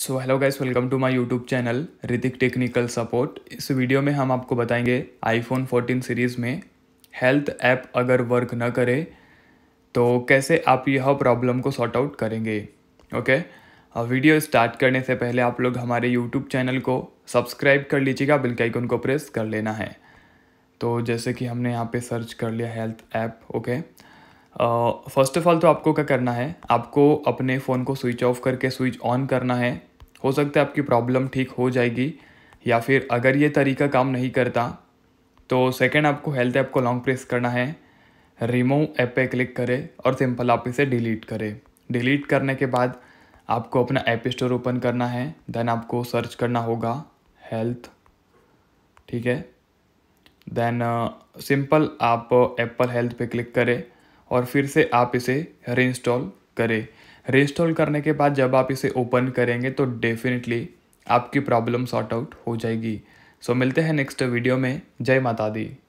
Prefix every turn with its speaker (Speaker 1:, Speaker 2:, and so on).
Speaker 1: So hello guys welcome to my YouTube channel Ritik technical support इस video में हम आपको बताएंगे आईफोन 14 सीरीज़ में हेल्थ ऐप अगर वर्क न करे तो कैसे आप यह प्रॉब्लम को सॉर्ट आउट करेंगे ओके वीडियो स्टार्ट करने से पहले आप लोग हमारे यूट्यूब चैनल को सब्सक्राइब कर लीजिएगा बिल्कुल आइकन को प्रेस कर लेना है तो जैसे कि हमने यहाँ पर सर्च कर लिया health app okay okay? First of all तो आपको क्या करना है आपको अपने फ़ोन को स्विच ऑफ करके स्विच ऑन करना है हो सकता है आपकी प्रॉब्लम ठीक हो जाएगी या फिर अगर ये तरीका काम नहीं करता तो सेकेंड आपको हेल्थ ऐप को लॉन्ग प्रेस करना है रिमूव ऐप पे क्लिक करें और सिंपल आप इसे डिलीट करें डिलीट करने के बाद आपको अपना ऐप स्टोर ओपन करना है देन आपको सर्च करना होगा हेल्थ ठीक है देन सिंपल आप एप्पल हेल्थ पे क्लिक करें और फिर से आप इसे इंस्टॉल करें इंस्टॉल करने के बाद जब आप इसे ओपन करेंगे तो डेफिनेटली आपकी प्रॉब्लम सॉर्ट आउट हो जाएगी सो so, मिलते हैं नेक्स्ट वीडियो में जय माता दी